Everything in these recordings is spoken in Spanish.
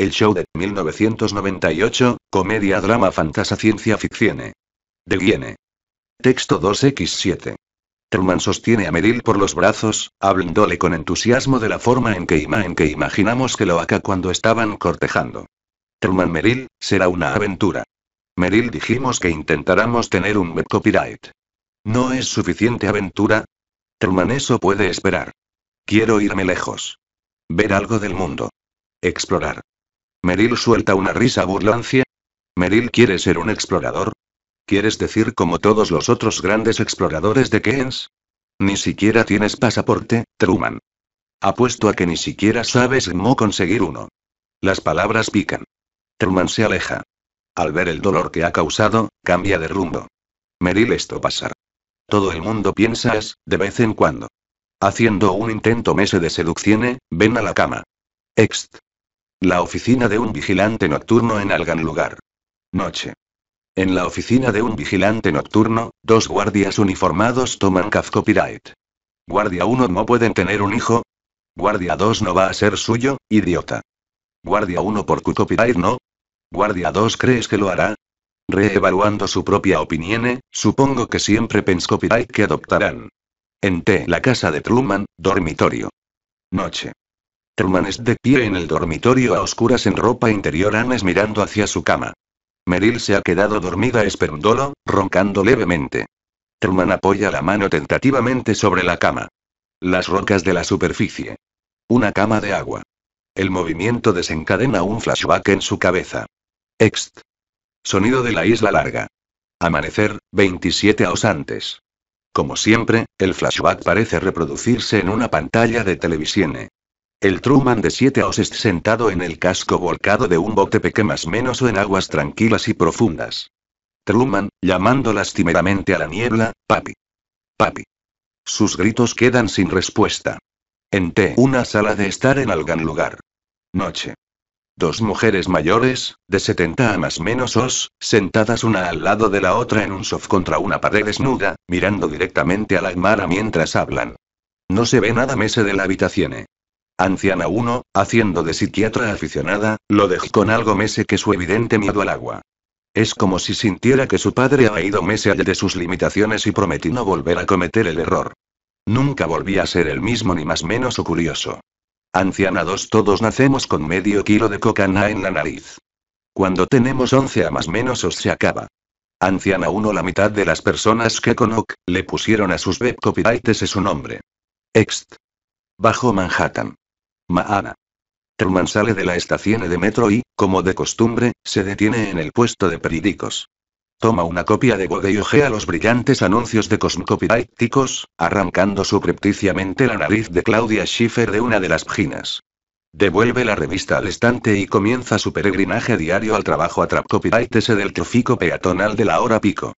El show de 1998, comedia drama Fantasía, ciencia ficción. Eh. De eh. Texto 2x7. Truman sostiene a Meril por los brazos, hablándole con entusiasmo de la forma en que, imaginamos que lo haga cuando estaban cortejando. Truman Meril, será una aventura. Meril dijimos que intentáramos tener un web copyright. ¿No es suficiente aventura? Truman eso puede esperar. Quiero irme lejos. Ver algo del mundo. Explorar. Meril suelta una risa burlancia. Meril quiere ser un explorador. ¿Quieres decir como todos los otros grandes exploradores de Keynes? Ni siquiera tienes pasaporte, Truman. Apuesto a que ni siquiera sabes cómo conseguir uno. Las palabras pican. Truman se aleja. Al ver el dolor que ha causado, cambia de rumbo. Meril esto pasar. Todo el mundo piensa de vez en cuando. Haciendo un intento mese de seducción, ven a la cama. Ext. La oficina de un vigilante nocturno en algún lugar. Noche. En la oficina de un vigilante nocturno, dos guardias uniformados toman copyright. Guardia 1 no pueden tener un hijo. Guardia 2 no va a ser suyo, idiota. Guardia 1 por copyright no. Guardia 2 crees que lo hará, Reevaluando su propia opinión, ¿eh? supongo que siempre pens copyright que adoptarán. En T, la casa de Truman, dormitorio. Noche. Truman es de pie en el dormitorio a oscuras en ropa interior. Anne es mirando hacia su cama. Meril se ha quedado dormida esperándolo, roncando levemente. Truman apoya la mano tentativamente sobre la cama. Las rocas de la superficie. Una cama de agua. El movimiento desencadena un flashback en su cabeza. Ext. Sonido de la isla larga. Amanecer, 27 años antes. Como siempre, el flashback parece reproducirse en una pantalla de televisión. El Truman de 7 os sentado en el casco volcado de un bote peque más menos o en aguas tranquilas y profundas. Truman, llamando lastimeramente a la niebla, papi. Papi. Sus gritos quedan sin respuesta. En T, una sala de estar en algún lugar. Noche. Dos mujeres mayores, de 70 a más menos os, sentadas una al lado de la otra en un sof contra una pared desnuda, mirando directamente a la mara mientras hablan. No se ve nada mese de la habitación anciana 1, haciendo de psiquiatra aficionada, lo dejó con algo mese que su evidente miedo al agua. Es como si sintiera que su padre ha ido mese allá de sus limitaciones y prometí no volver a cometer el error. Nunca volví a ser el mismo ni más menos o curioso. Anciana 2 todos nacemos con medio kilo de cocana en la nariz. Cuando tenemos 11 a más menos os se acaba. Anciana 1 la mitad de las personas que conoc le pusieron a sus web copyrights es su nombre. Ext. Bajo Manhattan. Mahana. Truman sale de la estación de metro y, como de costumbre, se detiene en el puesto de periódicos. Toma una copia de Vogue y ojea los brillantes anuncios de cosmocopidícticos, arrancando suprepticiamente la nariz de Claudia Schiffer de una de las páginas. Devuelve la revista al estante y comienza su peregrinaje diario al trabajo a del tráfico peatonal de la hora pico.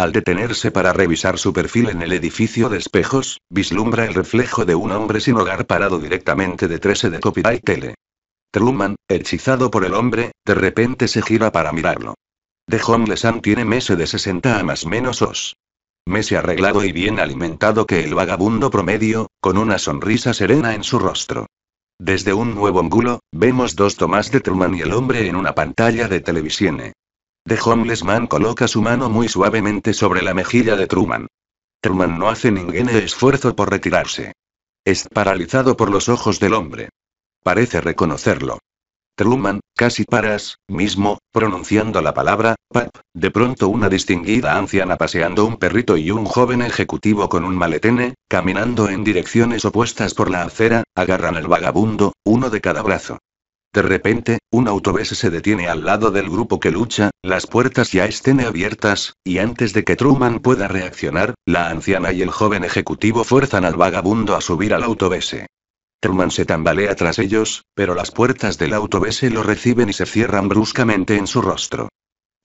Al detenerse para revisar su perfil en el edificio de espejos, vislumbra el reflejo de un hombre sin hogar parado directamente detrás de Copyright Tele. Truman, hechizado por el hombre, de repente se gira para mirarlo. De Homelessan tiene mese de 60 a más menos os. Mese arreglado y bien alimentado que el vagabundo promedio, con una sonrisa serena en su rostro. Desde un nuevo ángulo, vemos dos tomas de Truman y el hombre en una pantalla de televisión. The Homeless Man coloca su mano muy suavemente sobre la mejilla de Truman. Truman no hace ningún esfuerzo por retirarse. Es paralizado por los ojos del hombre. Parece reconocerlo. Truman, casi paras, mismo, pronunciando la palabra, pap, de pronto una distinguida anciana paseando un perrito y un joven ejecutivo con un maletene, caminando en direcciones opuestas por la acera, agarran al vagabundo, uno de cada brazo. De repente, un autobús se detiene al lado del grupo que lucha, las puertas ya estén abiertas, y antes de que Truman pueda reaccionar, la anciana y el joven ejecutivo fuerzan al vagabundo a subir al autobús. Truman se tambalea tras ellos, pero las puertas del autobús lo reciben y se cierran bruscamente en su rostro.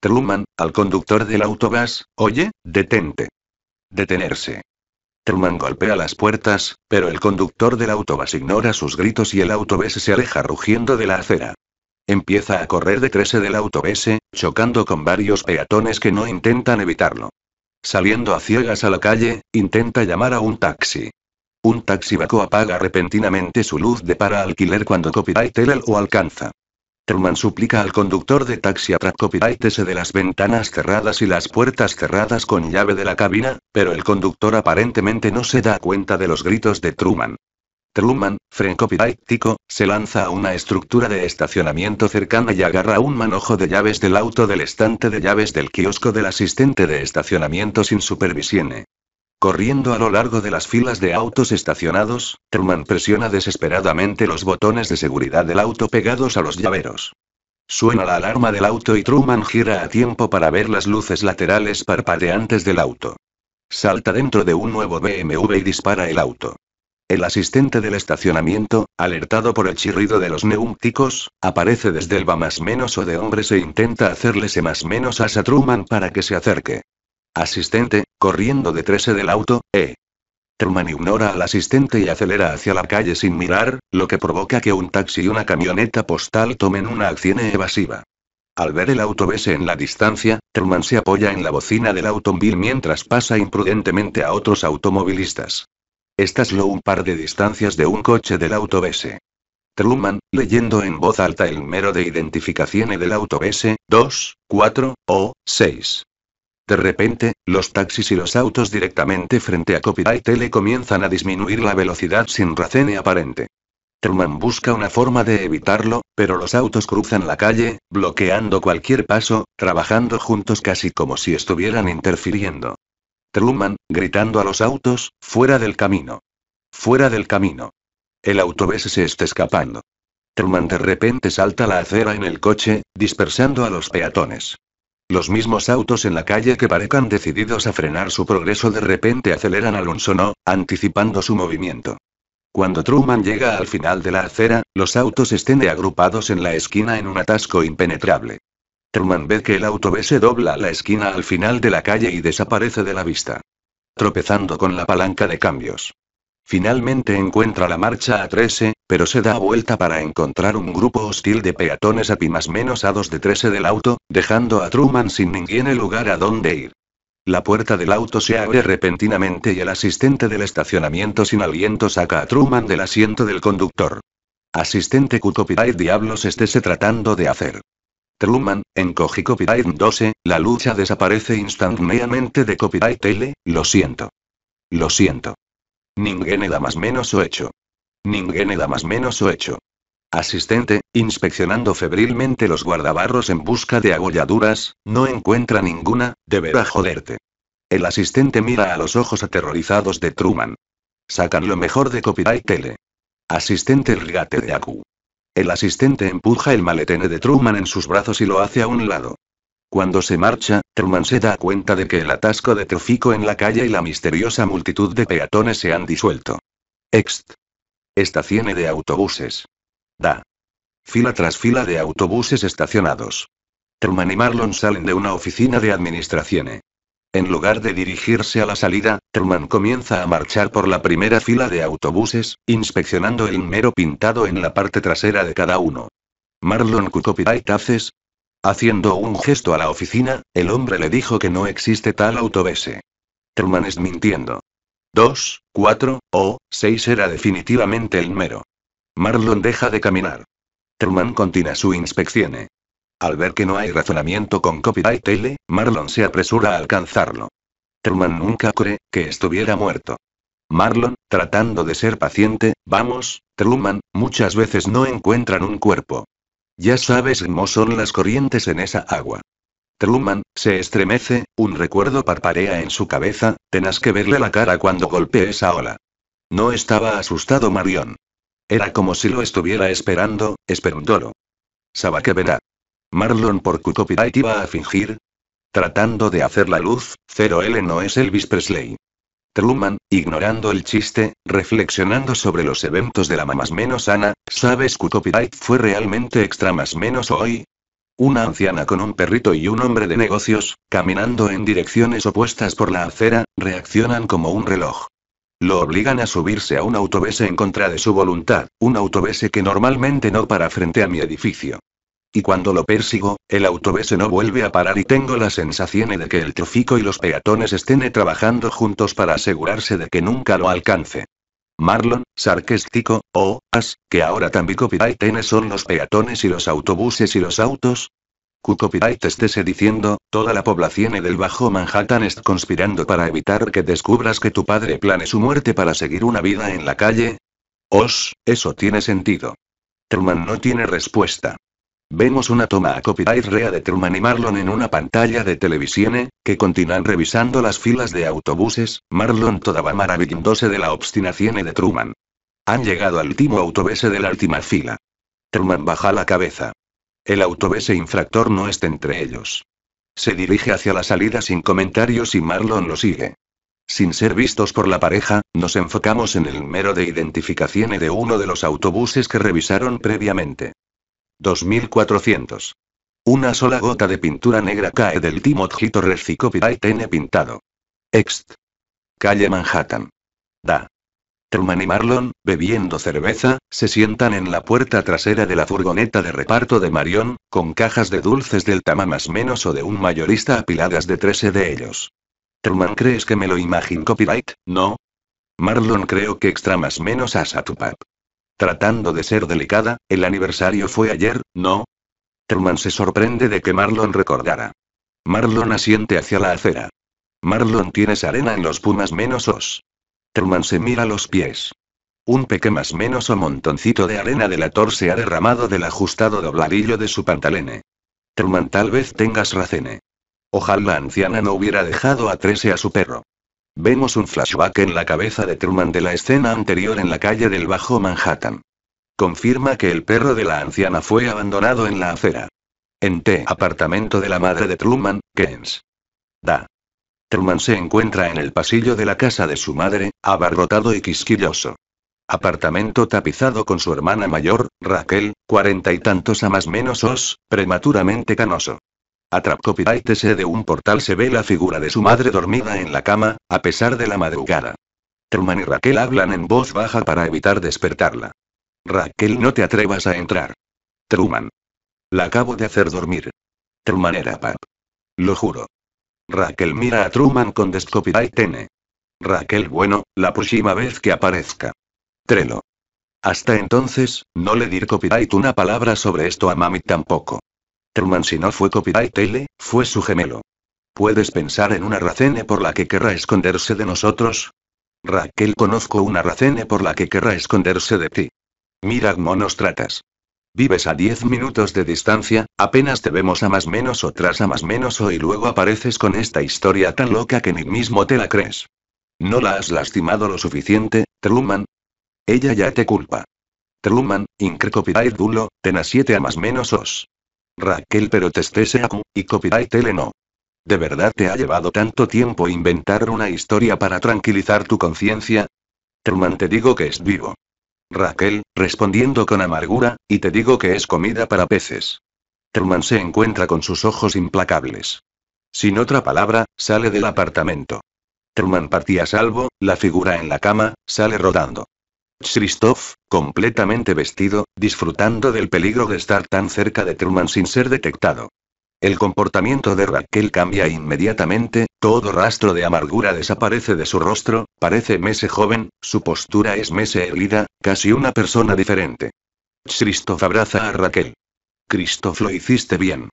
Truman, al conductor del autobús, oye, detente. Detenerse. Truman golpea las puertas, pero el conductor del autobús ignora sus gritos y el autobús se aleja rugiendo de la acera. Empieza a correr detrás del autobús, chocando con varios peatones que no intentan evitarlo. Saliendo a ciegas a la calle, intenta llamar a un taxi. Un taxi vaco apaga repentinamente su luz de para alquiler cuando Copyright lo alcanza. Truman suplica al conductor de taxi a copyrightese de las ventanas cerradas y las puertas cerradas con llave de la cabina, pero el conductor aparentemente no se da cuenta de los gritos de Truman. Truman, tico, se lanza a una estructura de estacionamiento cercana y agarra un manojo de llaves del auto del estante de llaves del kiosco del asistente de estacionamiento sin supervisione. Corriendo a lo largo de las filas de autos estacionados, Truman presiona desesperadamente los botones de seguridad del auto pegados a los llaveros. Suena la alarma del auto y Truman gira a tiempo para ver las luces laterales parpadeantes del auto. Salta dentro de un nuevo BMW y dispara el auto. El asistente del estacionamiento, alertado por el chirrido de los neumáticos, aparece desde el va más menos o de hombres e intenta hacerle se más menos a Truman para que se acerque. Asistente, corriendo detrás del auto, eh. Truman ignora al asistente y acelera hacia la calle sin mirar, lo que provoca que un taxi y una camioneta postal tomen una acción evasiva. Al ver el autobús en la distancia, Truman se apoya en la bocina del automóvil mientras pasa imprudentemente a otros automovilistas. Estás lo un par de distancias de un coche del autobús. Truman, leyendo en voz alta el número de identificación del autobús, dos, 2, 4, o 6. De repente, los taxis y los autos directamente frente a Copyright Tele comienzan a disminuir la velocidad sin razón aparente. Truman busca una forma de evitarlo, pero los autos cruzan la calle, bloqueando cualquier paso, trabajando juntos casi como si estuvieran interfiriendo. Truman, gritando a los autos, fuera del camino. Fuera del camino. El autobús se está escapando. Truman de repente salta la acera en el coche, dispersando a los peatones. Los mismos autos en la calle que parecan decididos a frenar su progreso de repente aceleran un no, anticipando su movimiento. Cuando Truman llega al final de la acera, los autos estén agrupados en la esquina en un atasco impenetrable. Truman ve que el auto B se dobla a la esquina al final de la calle y desaparece de la vista. Tropezando con la palanca de cambios. Finalmente encuentra la marcha a 13, pero se da vuelta para encontrar un grupo hostil de peatones a pimas menos a 2 de 13 del auto, dejando a Truman sin ningún lugar a dónde ir. La puerta del auto se abre repentinamente y el asistente del estacionamiento sin aliento saca a Truman del asiento del conductor. Asistente Q Copyright Diablos estése tratando de hacer. Truman, en Copyright 12, la lucha desaparece instantáneamente de Copyright L, lo siento. Lo siento. Ningún da más menos o hecho. Ningún da más menos o hecho. Asistente, inspeccionando febrilmente los guardabarros en busca de agolladuras, no encuentra ninguna, deberá joderte. El asistente mira a los ojos aterrorizados de Truman. Sacan lo mejor de Copyright Tele. Asistente regate de Aku. El asistente empuja el maletene de Truman en sus brazos y lo hace a un lado. Cuando se marcha, Truman se da cuenta de que el atasco de tráfico en la calle y la misteriosa multitud de peatones se han disuelto. Ext. Estación de autobuses. Da. Fila tras fila de autobuses estacionados. Truman y Marlon salen de una oficina de administraciones. En lugar de dirigirse a la salida, Truman comienza a marchar por la primera fila de autobuses, inspeccionando el mero pintado en la parte trasera de cada uno. Marlon Cucopita y Haciendo un gesto a la oficina, el hombre le dijo que no existe tal autobese. Truman es mintiendo. Dos, cuatro, o, 6 era definitivamente el mero. Marlon deja de caminar. Truman continúa su inspección. Al ver que no hay razonamiento con copyright tele, Marlon se apresura a alcanzarlo. Truman nunca cree que estuviera muerto. Marlon, tratando de ser paciente, vamos, Truman, muchas veces no encuentran un cuerpo. Ya sabes cómo son las corrientes en esa agua. Truman, se estremece, un recuerdo parparea en su cabeza, tenás que verle la cara cuando golpee esa ola. No estaba asustado Marion. Era como si lo estuviera esperando, esperándolo. Saba que verá. Marlon por copyright iba a fingir. Tratando de hacer la luz, 0L no es Elvis Presley. Truman, ignorando el chiste, reflexionando sobre los eventos de la mamás menos Ana, ¿sabes que copyright fue realmente extra más menos hoy? Una anciana con un perrito y un hombre de negocios, caminando en direcciones opuestas por la acera, reaccionan como un reloj. Lo obligan a subirse a un autobús en contra de su voluntad, un autobús que normalmente no para frente a mi edificio. Y cuando lo persigo, el autobús no vuelve a parar y tengo la sensación de que el tráfico y los peatones estén trabajando juntos para asegurarse de que nunca lo alcance. Marlon, sarcástico, oh, as, que ahora también copyright son los peatones y los autobuses y los autos, Copyright estés diciendo, toda la población del Bajo Manhattan está conspirando para evitar que descubras que tu padre plane su muerte para seguir una vida en la calle? Os, eso tiene sentido. Truman no tiene respuesta. Vemos una toma a copyright rea de Truman y Marlon en una pantalla de televisión, que continúan revisando las filas de autobuses, Marlon todavía maravillándose de la obstinación de Truman. Han llegado al último autobese de la última fila. Truman baja la cabeza. El autobese infractor no está entre ellos. Se dirige hacia la salida sin comentarios y Marlon lo sigue. Sin ser vistos por la pareja, nos enfocamos en el mero de identificación de uno de los autobuses que revisaron previamente. 2400. Una sola gota de pintura negra cae del Timotjito Copyright N pintado. Ext. Calle Manhattan. Da. Truman y Marlon, bebiendo cerveza, se sientan en la puerta trasera de la furgoneta de reparto de Marion, con cajas de dulces del Tama más menos o de un mayorista apiladas de 13 de ellos. Truman, ¿crees que me lo imagino copyright? No. Marlon, creo que extra más menos a tu pap. Tratando de ser delicada, el aniversario fue ayer, ¿no? Truman se sorprende de que Marlon recordara. Marlon asiente hacia la acera. Marlon tienes arena en los pumas menos os. Truman se mira los pies. Un peque más menos o montoncito de arena de la tor se ha derramado del ajustado dobladillo de su pantalene. Truman tal vez tengas racene. Ojalá la anciana no hubiera dejado a 13 a su perro. Vemos un flashback en la cabeza de Truman de la escena anterior en la calle del Bajo Manhattan. Confirma que el perro de la anciana fue abandonado en la acera. En T. Apartamento de la madre de Truman, Keynes. Da. Truman se encuentra en el pasillo de la casa de su madre, abarrotado y quisquilloso. Apartamento tapizado con su hermana mayor, Raquel, cuarenta y tantos a más menos os, prematuramente canoso. A se de un portal se ve la figura de su madre dormida en la cama, a pesar de la madrugada. Truman y Raquel hablan en voz baja para evitar despertarla. Raquel, no te atrevas a entrar. Truman. La acabo de hacer dormir. Truman era pap. Lo juro. Raquel mira a Truman con N. Raquel, bueno, la próxima vez que aparezca. Trelo. Hasta entonces, no le dir copyright una palabra sobre esto a Mami tampoco. Truman si no fue Copyright fue su gemelo. ¿Puedes pensar en una racene por la que querrá esconderse de nosotros? Raquel conozco una racene por la que querrá esconderse de ti. Mira cómo nos tratas. Vives a 10 minutos de distancia, apenas te vemos a más menos o tras a más menos o y luego apareces con esta historia tan loca que ni mismo te la crees. ¿No la has lastimado lo suficiente, Truman? Ella ya te culpa. Truman, Incre Copyright Dulo, ten a 7 a más menos os. Raquel pero testese a y copyright L no. ¿De verdad te ha llevado tanto tiempo inventar una historia para tranquilizar tu conciencia? Truman te digo que es vivo. Raquel, respondiendo con amargura, y te digo que es comida para peces. Truman se encuentra con sus ojos implacables. Sin otra palabra, sale del apartamento. Truman partía a salvo, la figura en la cama, sale rodando. Christoph, completamente vestido, disfrutando del peligro de estar tan cerca de Truman sin ser detectado. El comportamiento de Raquel cambia inmediatamente, todo rastro de amargura desaparece de su rostro, parece Mese joven, su postura es Mese erguida, casi una persona diferente. Christoph abraza a Raquel. Christoph lo hiciste bien.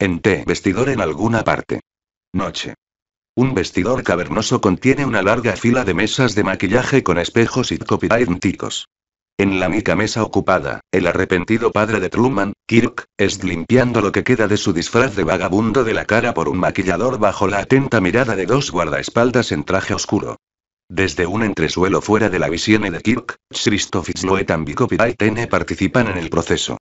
En té vestidor en alguna parte. Noche. Un vestidor cavernoso contiene una larga fila de mesas de maquillaje con espejos y anticos. En la mica mesa ocupada, el arrepentido padre de Truman, Kirk, es limpiando lo que queda de su disfraz de vagabundo de la cara por un maquillador bajo la atenta mirada de dos guardaespaldas en traje oscuro. Desde un entresuelo fuera de la visión de Kirk, Christoph Sloetan y N. participan en el proceso.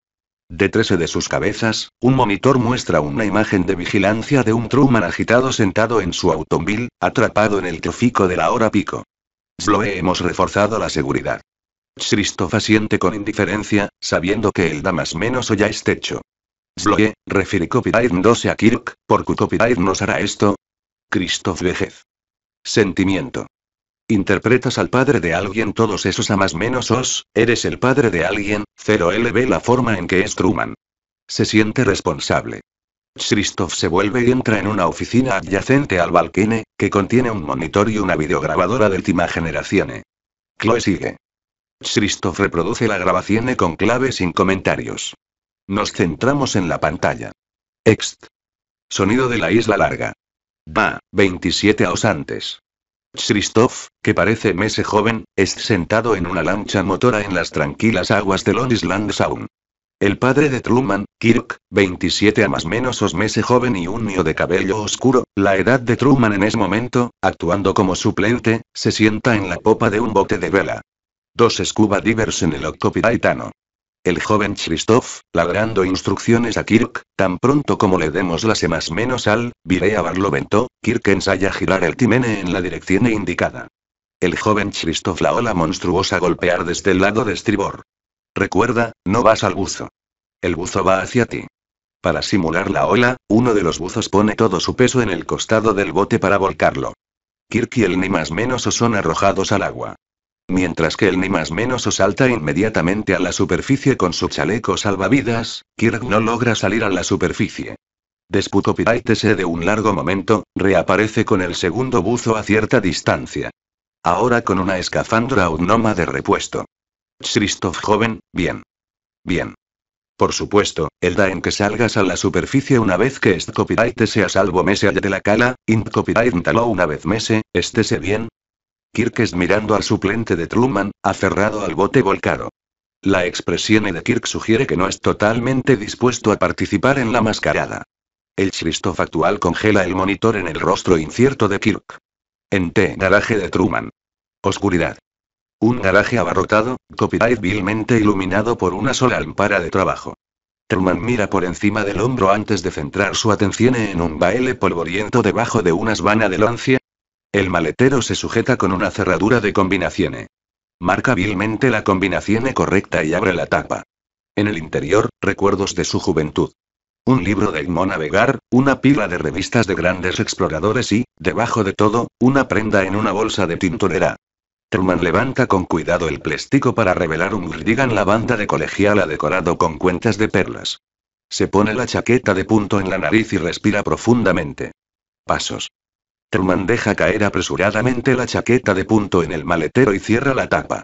De 13 de sus cabezas, un monitor muestra una imagen de vigilancia de un Truman agitado sentado en su automóvil, atrapado en el tráfico de la hora pico. Lo hemos reforzado la seguridad. Christoph asiente con indiferencia, sabiendo que el da más menos o ya es techo. Sloe, refiere copyright 12 a Kirk, por copyright nos hará esto. Christoph Vejez. Sentimiento. Interpretas al padre de alguien todos esos a más menos os, eres el padre de alguien, 0L ve la forma en que es Truman. Se siente responsable. Christoph se vuelve y entra en una oficina adyacente al balcone, que contiene un monitor y una videograbadora de última generación. Chloe sigue. Christoph reproduce la grabación con clave sin comentarios. Nos centramos en la pantalla. Ext. Sonido de la isla larga. Va, 27 aos antes. Christoph, que parece mese joven, es sentado en una lancha motora en las tranquilas aguas de Long Island Sound. El padre de Truman, Kirk, 27 a más menos os mese joven y un mío de cabello oscuro, la edad de Truman en ese momento, actuando como suplente, se sienta en la popa de un bote de vela. Dos scuba divers en el octopi el joven Christoph, ladrando instrucciones a Kirk, tan pronto como le demos las más menos al, viré a Barlovento, Kirk ensaya girar el timene en la dirección indicada. El joven Christoph la ola monstruosa golpear desde el lado de estribor. Recuerda, no vas al buzo. El buzo va hacia ti. Para simular la ola, uno de los buzos pone todo su peso en el costado del bote para volcarlo. Kirk y el ni más menos son arrojados al agua. Mientras que el ni más menos o salta inmediatamente a la superficie con su chaleco salvavidas, Kirk no logra salir a la superficie. Desputo se de un largo momento, reaparece con el segundo buzo a cierta distancia. Ahora con una escafandra autónoma de repuesto. Christoph joven, bien. Bien. Por supuesto, el da en que salgas a la superficie una vez que est copyright sea salvo mese allá de la cala, int copyright una vez mese, estése bien, Kirk es mirando al suplente de Truman, aferrado al bote volcado. La expresión de Kirk sugiere que no es totalmente dispuesto a participar en la mascarada. El Christoph actual congela el monitor en el rostro incierto de Kirk. En T. Garaje de Truman. Oscuridad. Un garaje abarrotado, copyright vilmente iluminado por una sola lámpara de trabajo. Truman mira por encima del hombro antes de centrar su atención en un baile polvoriento debajo de una sbana de lancia, el maletero se sujeta con una cerradura de combinación. Marca vilmente la combinación correcta y abre la tapa. En el interior, recuerdos de su juventud. Un libro de Edmond Navegar, una pila de revistas de grandes exploradores y, debajo de todo, una prenda en una bolsa de tintorera. Truman levanta con cuidado el plástico para revelar un Grigan la banda de colegiala decorado con cuentas de perlas. Se pone la chaqueta de punto en la nariz y respira profundamente. Pasos. Truman deja caer apresuradamente la chaqueta de punto en el maletero y cierra la tapa.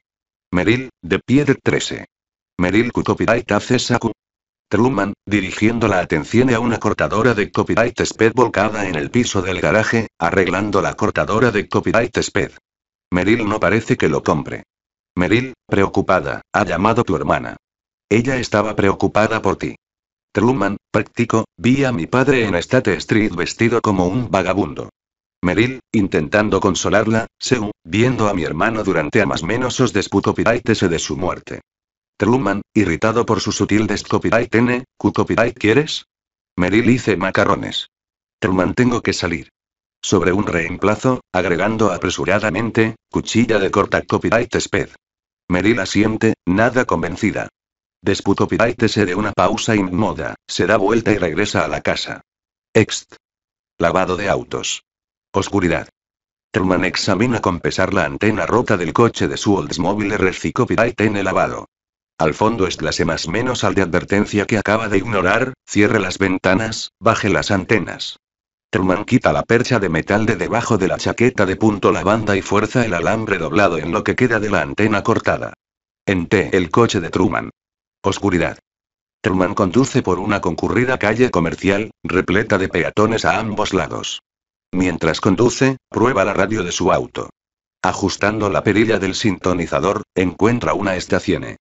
Meril, de pie de 13. Meril Q Copyright saco. Truman, dirigiendo la atención a una cortadora de copyright sped volcada en el piso del garaje, arreglando la cortadora de copyright sped. Meril no parece que lo compre. Meril, preocupada, ha llamado tu hermana. Ella estaba preocupada por ti. Truman, práctico, vi a mi padre en State Street vestido como un vagabundo. Meril, intentando consolarla, Seu, viendo a mi hermano durante a más menos os despucopiraitese de su muerte. Truman, irritado por su sutil descopyright N, ¿cu copyright quieres? Meril hice macarrones. Truman tengo que salir. Sobre un reemplazo, agregando apresuradamente, cuchilla de corta copyright sped. Meril asiente, nada convencida. Desputo se de una pausa inmoda, se da vuelta y regresa a la casa. Ext. Lavado de autos. Oscuridad. Truman examina con pesar la antena rota del coche de su Oldsmobile y en lavado. Al fondo es clase más menos al de advertencia que acaba de ignorar, cierre las ventanas, baje las antenas. Truman quita la percha de metal de debajo de la chaqueta de punto lavanda y fuerza el alambre doblado en lo que queda de la antena cortada. En T, el coche de Truman. Oscuridad. Truman conduce por una concurrida calle comercial, repleta de peatones a ambos lados. Mientras conduce, prueba la radio de su auto. Ajustando la perilla del sintonizador, encuentra una estación.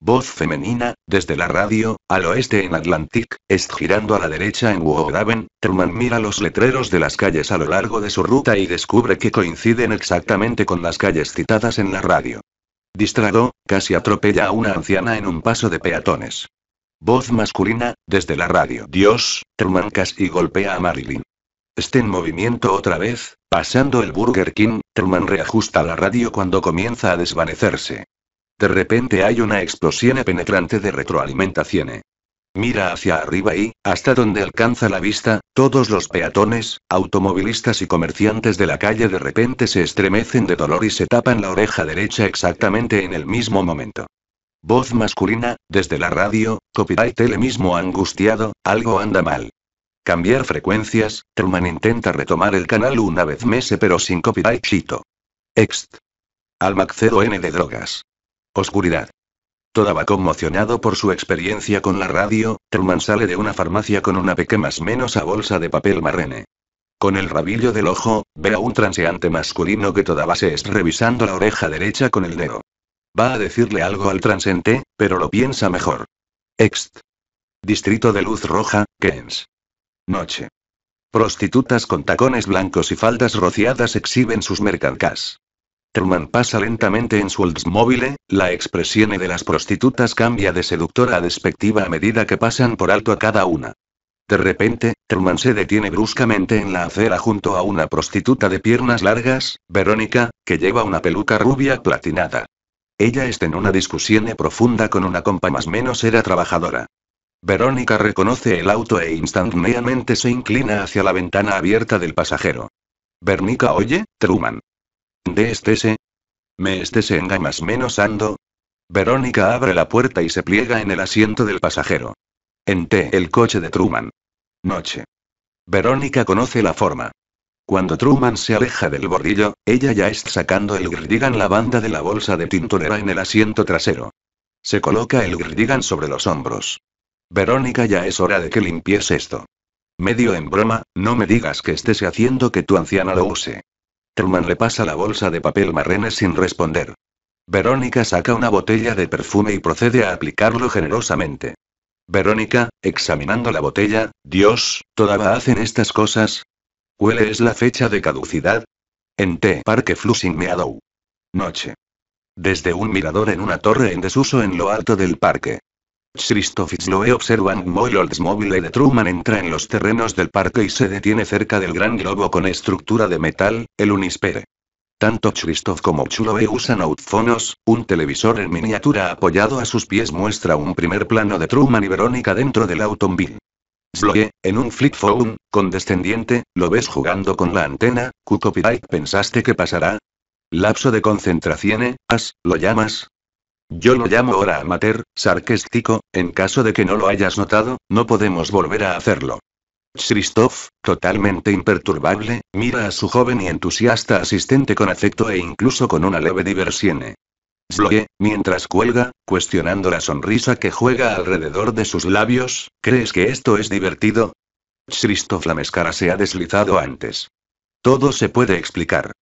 Voz femenina, desde la radio, al oeste en Atlantic, est girando a la derecha en Woodhaven, Truman mira los letreros de las calles a lo largo de su ruta y descubre que coinciden exactamente con las calles citadas en la radio. Distrado, casi atropella a una anciana en un paso de peatones. Voz masculina, desde la radio. Dios, Truman casi golpea a Marilyn. Esté en movimiento otra vez, pasando el Burger King, Truman reajusta la radio cuando comienza a desvanecerse. De repente hay una explosión penetrante de retroalimentación. Mira hacia arriba y, hasta donde alcanza la vista, todos los peatones, automovilistas y comerciantes de la calle de repente se estremecen de dolor y se tapan la oreja derecha exactamente en el mismo momento. Voz masculina, desde la radio, copyright el mismo angustiado, algo anda mal. Cambiar frecuencias, Truman intenta retomar el canal una vez mese pero sin copyright chito. Ext. Almac N de drogas. Oscuridad. Todavía conmocionado por su experiencia con la radio, Truman sale de una farmacia con una pequeña más menos a bolsa de papel marrene. Con el rabillo del ojo, ve a un transeante masculino que todavía se está revisando la oreja derecha con el dedo. Va a decirle algo al transente, pero lo piensa mejor. Ext. Distrito de Luz Roja, Kens. Noche. Prostitutas con tacones blancos y faldas rociadas exhiben sus mercancas. Truman pasa lentamente en su Oldsmobile, la expresión de las prostitutas cambia de seductora a despectiva a medida que pasan por alto a cada una. De repente, Truman se detiene bruscamente en la acera junto a una prostituta de piernas largas, Verónica, que lleva una peluca rubia platinada. Ella está en una discusión profunda con una compa más menos era trabajadora. Verónica reconoce el auto e instantáneamente se inclina hacia la ventana abierta del pasajero. Verónica oye, Truman. ¿De estese? ¿Me estés en más menos ando? Verónica abre la puerta y se pliega en el asiento del pasajero. té el coche de Truman. Noche. Verónica conoce la forma. Cuando Truman se aleja del bordillo, ella ya está sacando el Grilligan la banda de la bolsa de tintorera en el asiento trasero. Se coloca el Grilligan sobre los hombros. Verónica, ya es hora de que limpies esto. Medio en broma, no me digas que estés haciendo que tu anciana lo use. Truman le pasa la bolsa de papel Marrenes sin responder. Verónica saca una botella de perfume y procede a aplicarlo generosamente. Verónica, examinando la botella, Dios, ¿todavía hacen estas cosas? ¿Huele es la fecha de caducidad? En T. Parque Flushing Meadow. Noche. Desde un mirador en una torre en desuso en lo alto del parque y Sloe observan cómo el Oldsmobile de Truman entra en los terrenos del parque y se detiene cerca del gran globo con estructura de metal, el Unispere. Tanto Christoph como Chuloe usan outfonos, un televisor en miniatura apoyado a sus pies muestra un primer plano de Truman y Verónica dentro del automóvil. Sloe, en un flip phone, condescendiente, lo ves jugando con la antena, ¿Qué pensaste que pasará? Lapso de concentración, ¿eh? ¿as, lo llamas? Yo lo llamo ahora amateur, sarcástico, en caso de que no lo hayas notado, no podemos volver a hacerlo. Christoph, totalmente imperturbable, mira a su joven y entusiasta asistente con afecto e incluso con una leve diversión. Zloye, mientras cuelga, cuestionando la sonrisa que juega alrededor de sus labios, ¿crees que esto es divertido? Christoph la mezcara se ha deslizado antes. Todo se puede explicar.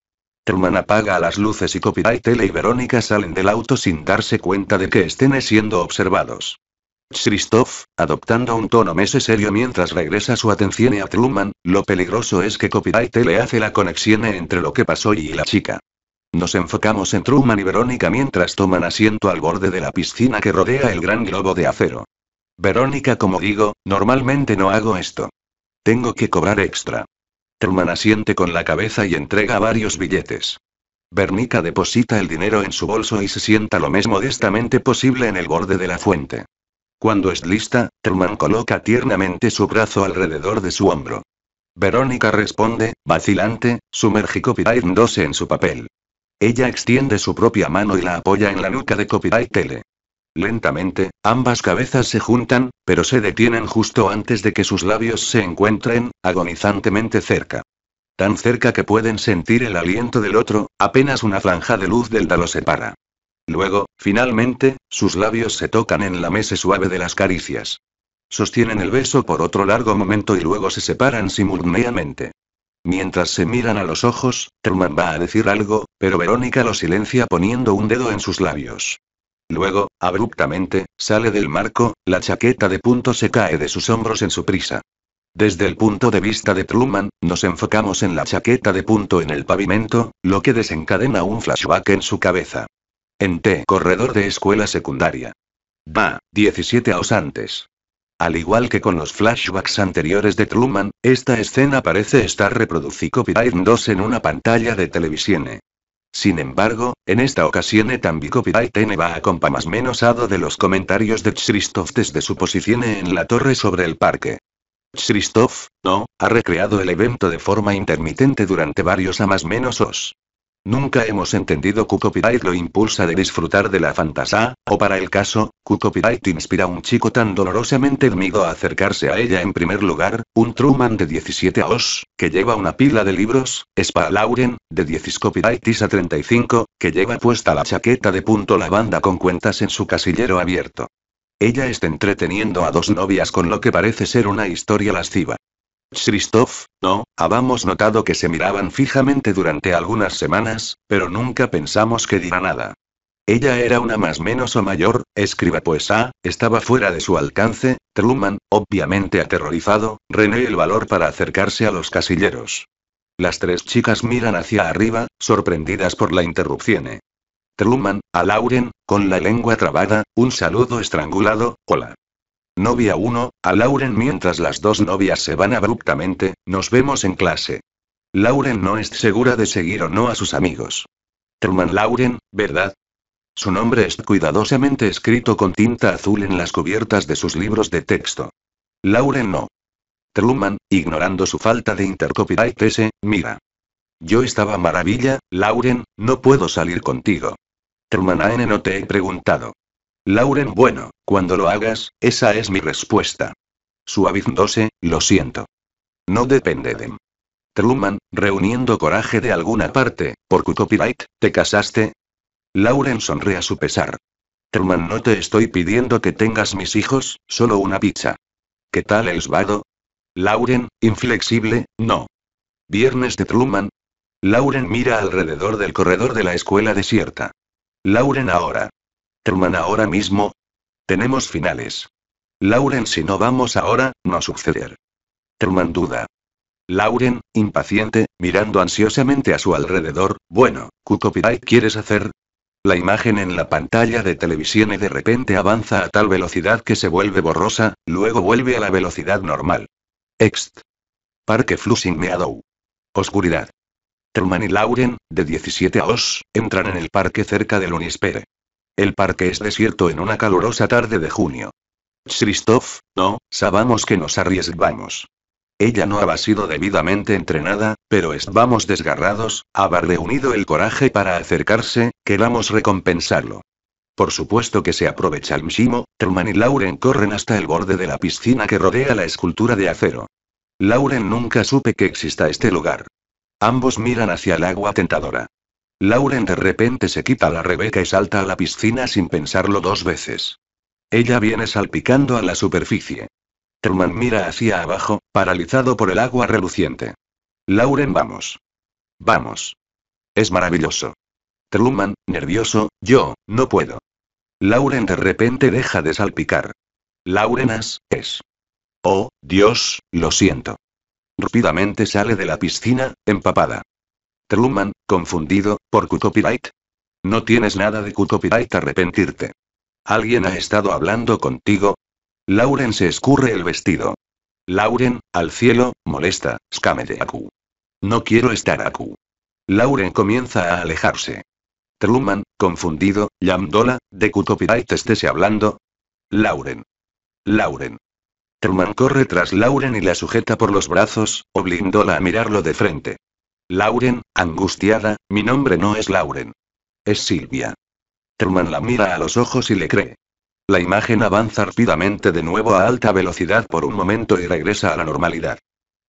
Truman apaga las luces y Copyright Tele y Verónica salen del auto sin darse cuenta de que estén siendo observados. Christoph, adoptando un tono mese serio mientras regresa su atención a Truman, lo peligroso es que Copyright le hace la conexión entre lo que pasó y la chica. Nos enfocamos en Truman y Verónica mientras toman asiento al borde de la piscina que rodea el gran globo de acero. Verónica, como digo, normalmente no hago esto. Tengo que cobrar extra. Truman asiente con la cabeza y entrega varios billetes. Bernica deposita el dinero en su bolso y se sienta lo más modestamente posible en el borde de la fuente. Cuando es lista, Truman coloca tiernamente su brazo alrededor de su hombro. Verónica responde, vacilante, sumerge copyright 12 en su papel. Ella extiende su propia mano y la apoya en la nuca de Copyright Tele. Lentamente, ambas cabezas se juntan, pero se detienen justo antes de que sus labios se encuentren, agonizantemente cerca. Tan cerca que pueden sentir el aliento del otro, apenas una franja de luz delta los separa. Luego, finalmente, sus labios se tocan en la mesa suave de las caricias. Sostienen el beso por otro largo momento y luego se separan simultáneamente. Mientras se miran a los ojos, Truman va a decir algo, pero Verónica lo silencia poniendo un dedo en sus labios. Luego, abruptamente, sale del marco, la chaqueta de punto se cae de sus hombros en su prisa. Desde el punto de vista de Truman, nos enfocamos en la chaqueta de punto en el pavimento, lo que desencadena un flashback en su cabeza. En T. Corredor de escuela secundaria. Va, 17 años antes. Al igual que con los flashbacks anteriores de Truman, esta escena parece estar reproducida 2 en una pantalla de televisión. Sin embargo, en esta ocasión tiene va a compa más menosado de los comentarios de Christoph desde su posición en la torre sobre el parque. Christoph, no, ha recreado el evento de forma intermitente durante varios a más menos Nunca hemos entendido que copyright lo impulsa de disfrutar de la fantasía, o para el caso, que copyright inspira a un chico tan dolorosamente dormido a acercarse a ella en primer lugar, un Truman de 17 años que lleva una pila de libros, Spa Lauren, de 10 copyright a 35, que lleva puesta la chaqueta de punto la banda con cuentas en su casillero abierto. Ella está entreteniendo a dos novias con lo que parece ser una historia lasciva. Christoph, no, habíamos notado que se miraban fijamente durante algunas semanas, pero nunca pensamos que dirá nada. Ella era una más menos o mayor, escriba pues a, ah, estaba fuera de su alcance, Truman, obviamente aterrorizado, rené el valor para acercarse a los casilleros. Las tres chicas miran hacia arriba, sorprendidas por la interrupción. Truman, a Lauren, con la lengua trabada, un saludo estrangulado, hola. Novia 1, a Lauren mientras las dos novias se van abruptamente, nos vemos en clase. Lauren no es segura de seguir o no a sus amigos. Truman Lauren, ¿verdad? Su nombre es cuidadosamente escrito con tinta azul en las cubiertas de sus libros de texto. Lauren no. Truman, ignorando su falta de intercopyright ese, mira. Yo estaba maravilla, Lauren, no puedo salir contigo. Truman AN no te he preguntado. Lauren, bueno, cuando lo hagas, esa es mi respuesta. Suavizándose, lo siento. No depende de mí. Truman, reuniendo coraje de alguna parte, por copyright, ¿te casaste? Lauren sonríe a su pesar. Truman, no te estoy pidiendo que tengas mis hijos, solo una pizza. ¿Qué tal el svado? Lauren, inflexible, no. Viernes de Truman. Lauren mira alrededor del corredor de la escuela desierta. Lauren ahora. Truman ahora mismo. Tenemos finales. Lauren, si no vamos ahora, no suceder. Truman duda. Lauren, impaciente, mirando ansiosamente a su alrededor, bueno, ¿qué quieres hacer? La imagen en la pantalla de televisión y de repente avanza a tal velocidad que se vuelve borrosa, luego vuelve a la velocidad normal. Ext. Parque Flushing Meadow. Oscuridad. Truman y Lauren, de 17 a OS, entran en el parque cerca del Unispere. El parque es desierto en una calurosa tarde de junio. Christoph, no, sabamos que nos arriesgamos. Ella no había sido debidamente entrenada, pero estamos desgarrados, haber reunido el coraje para acercarse, queramos recompensarlo. Por supuesto que se aprovecha el Mshimo, Truman y Lauren corren hasta el borde de la piscina que rodea la escultura de acero. Lauren nunca supe que exista este lugar. Ambos miran hacia el agua tentadora. Lauren de repente se quita la rebeca y salta a la piscina sin pensarlo dos veces. Ella viene salpicando a la superficie. Truman mira hacia abajo, paralizado por el agua reluciente. Lauren, vamos. Vamos. Es maravilloso. Truman, nervioso, yo, no puedo. Lauren de repente deja de salpicar. Laurenas, es. Oh, Dios, lo siento. Rápidamente sale de la piscina, empapada. Truman, confundido, por copyright. No tienes nada de copyright arrepentirte. ¿Alguien ha estado hablando contigo? Lauren se escurre el vestido. Lauren, al cielo, molesta, escame de Aku. No quiero estar Aku. Lauren comienza a alejarse. Truman, confundido, llamdola, ¿de copyright estése hablando? Lauren. Lauren. Truman corre tras Lauren y la sujeta por los brazos, obligándola a mirarlo de frente. Lauren, angustiada, mi nombre no es Lauren. Es Silvia. Truman la mira a los ojos y le cree. La imagen avanza rápidamente de nuevo a alta velocidad por un momento y regresa a la normalidad.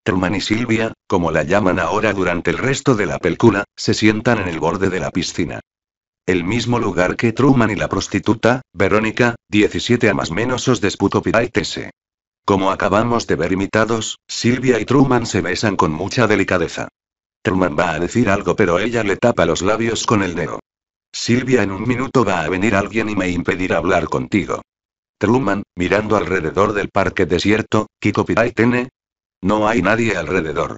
Truman y Silvia, como la llaman ahora durante el resto de la película, se sientan en el borde de la piscina. El mismo lugar que Truman y la prostituta, Verónica, 17 a más menos os desputo piraitese. Como acabamos de ver imitados, Silvia y Truman se besan con mucha delicadeza. Truman va a decir algo pero ella le tapa los labios con el dedo. Silvia en un minuto va a venir alguien y me impedirá hablar contigo. Truman, mirando alrededor del parque desierto, Kiko y tiene? No hay nadie alrededor.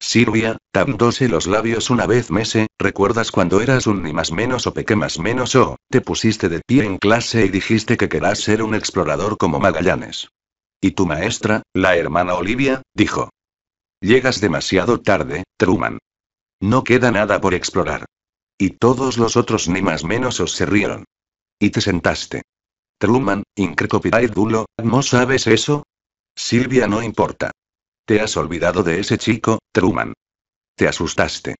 Silvia, tapándose los labios una vez mese, ¿eh? ¿recuerdas cuando eras un ni más menos o peque más menos o, te pusiste de pie en clase y dijiste que querás ser un explorador como Magallanes? Y tu maestra, la hermana Olivia, dijo, Llegas demasiado tarde, Truman. No queda nada por explorar. Y todos los otros ni más menos os se rieron. Y te sentaste. Truman, y dulo, ¿no sabes eso? Silvia no importa. Te has olvidado de ese chico, Truman. Te asustaste.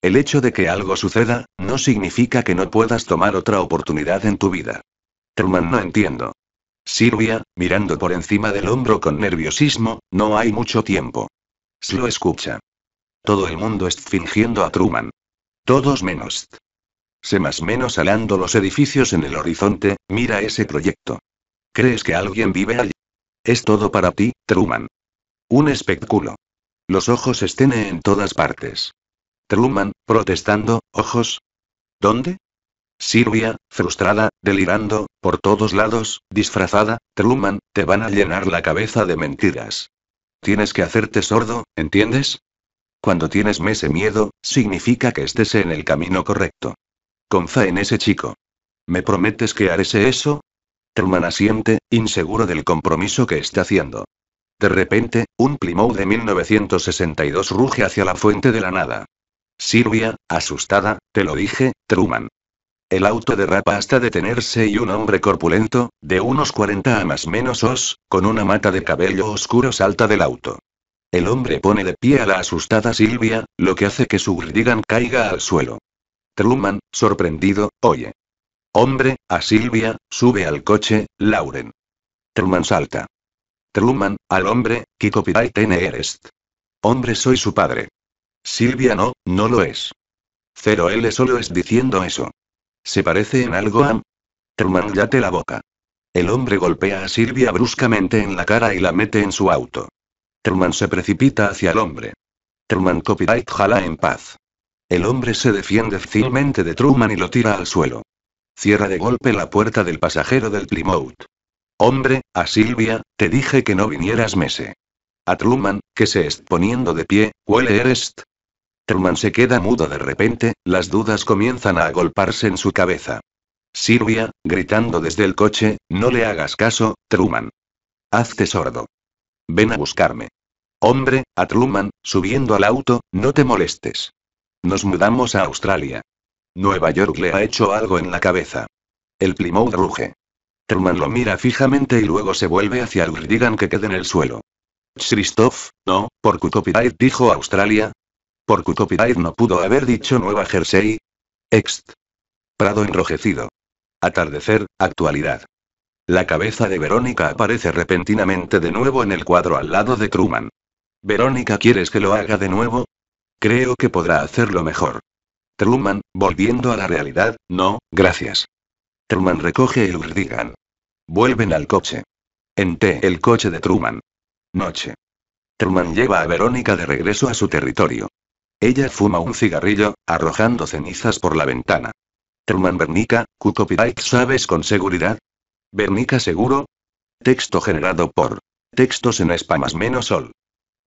El hecho de que algo suceda, no significa que no puedas tomar otra oportunidad en tu vida. Truman no entiendo. Silvia, mirando por encima del hombro con nerviosismo, no hay mucho tiempo. Se lo escucha. Todo el mundo es fingiendo a Truman. Todos menos. Se más menos alando los edificios en el horizonte, mira ese proyecto. ¿Crees que alguien vive allí? Es todo para ti, Truman. Un espectáculo. Los ojos estén en todas partes. Truman, protestando, ojos. ¿Dónde? Silvia, frustrada, delirando, por todos lados, disfrazada, Truman, te van a llenar la cabeza de mentiras. Tienes que hacerte sordo, ¿entiendes? Cuando tienes ese miedo, significa que estés en el camino correcto. Confía en ese chico. ¿Me prometes que haré eso? Truman asiente, inseguro del compromiso que está haciendo. De repente, un Plymouth de 1962 ruge hacia la fuente de la nada. Silvia, asustada, te lo dije, Truman. El auto derrapa hasta detenerse y un hombre corpulento, de unos 40 a más menos os, con una mata de cabello oscuro salta del auto. El hombre pone de pie a la asustada Silvia, lo que hace que su Gridigan caiga al suelo. Truman, sorprendido, oye. Hombre, a Silvia, sube al coche, Lauren. Truman salta. Truman, al hombre, ¿qué copyright eres? Hombre, soy su padre. Silvia no, no lo es. Cero L solo es diciendo eso. ¿Se parece en algo a... Truman yate la boca. El hombre golpea a Silvia bruscamente en la cara y la mete en su auto. Truman se precipita hacia el hombre. Truman copyright jala en paz. El hombre se defiende fácilmente de Truman y lo tira al suelo. Cierra de golpe la puerta del pasajero del Plymouth. Hombre, a Silvia, te dije que no vinieras mese. A Truman, que se est poniendo de pie, ¿cuál eres? Truman se queda mudo de repente, las dudas comienzan a agolparse en su cabeza. Silvia, gritando desde el coche, no le hagas caso, Truman. Hazte sordo. Ven a buscarme. Hombre, a Truman, subiendo al auto, no te molestes. Nos mudamos a Australia. Nueva York le ha hecho algo en la cabeza. El Plymouth ruge. Truman lo mira fijamente y luego se vuelve hacia el Urdigan que queda en el suelo. Christoph, no, por copyright dijo Australia, por copyright no pudo haber dicho Nueva Jersey. Ext. Prado enrojecido. Atardecer, actualidad. La cabeza de Verónica aparece repentinamente de nuevo en el cuadro al lado de Truman. Verónica, ¿quieres que lo haga de nuevo? Creo que podrá hacerlo mejor. Truman, volviendo a la realidad, no, gracias. Truman recoge el Urdigan. Vuelven al coche. En T, el coche de Truman. Noche. Truman lleva a Verónica de regreso a su territorio. Ella fuma un cigarrillo, arrojando cenizas por la ventana. Truman Bernica, copyright ¿sabes con seguridad? ¿Bernica seguro? Texto generado por Textos en Spamas menos Sol.